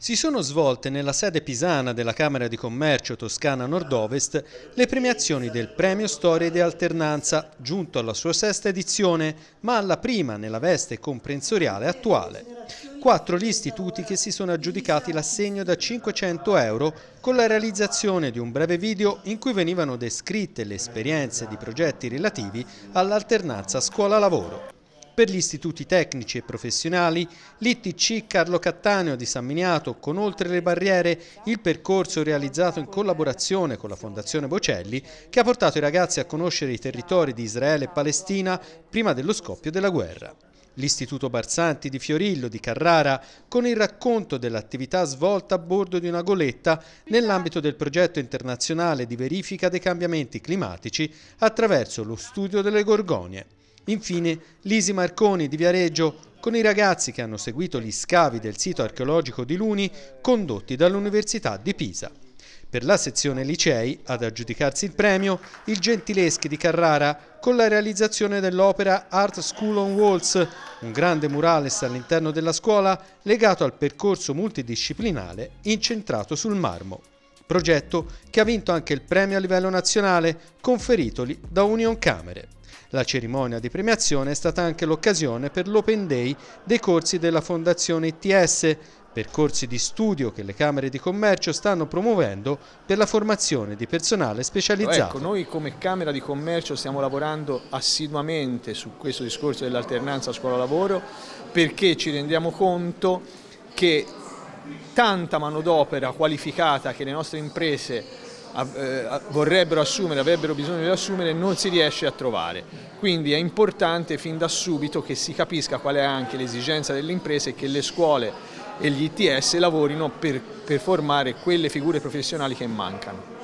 si sono svolte nella sede pisana della Camera di Commercio Toscana Nord-Ovest le premiazioni del Premio Storie di Alternanza, giunto alla sua sesta edizione, ma alla prima nella veste comprensoriale attuale. Quattro gli istituti che si sono aggiudicati l'assegno da 500 euro con la realizzazione di un breve video in cui venivano descritte le esperienze di progetti relativi all'alternanza scuola-lavoro. Per gli istituti tecnici e professionali, l'ITC Carlo Cattaneo di San Miniato, con Oltre le barriere, il percorso realizzato in collaborazione con la Fondazione Bocelli, che ha portato i ragazzi a conoscere i territori di Israele e Palestina prima dello scoppio della guerra. L'Istituto Barsanti di Fiorillo di Carrara con il racconto dell'attività svolta a bordo di una goletta nell'ambito del progetto internazionale di verifica dei cambiamenti climatici attraverso lo studio delle gorgonie. Infine, Lisi Marconi di Viareggio con i ragazzi che hanno seguito gli scavi del sito archeologico di Luni condotti dall'Università di Pisa. Per la sezione licei, ad aggiudicarsi il premio, il Gentileschi di Carrara con la realizzazione dell'opera Art School on Walls, un grande murales all'interno della scuola legato al percorso multidisciplinare incentrato sul marmo progetto che ha vinto anche il premio a livello nazionale conferitogli da Union Camere. La cerimonia di premiazione è stata anche l'occasione per l'Open Day dei corsi della Fondazione ITS, percorsi di studio che le Camere di Commercio stanno promuovendo per la formazione di personale ecco, specializzato. Ecco, noi come Camera di Commercio stiamo lavorando assiduamente su questo discorso dell'alternanza scuola-lavoro perché ci rendiamo conto che tanta manodopera qualificata che le nostre imprese eh, vorrebbero assumere, avrebbero bisogno di assumere, non si riesce a trovare. Quindi è importante fin da subito che si capisca qual è anche l'esigenza delle imprese e che le scuole e gli ITS lavorino per, per formare quelle figure professionali che mancano.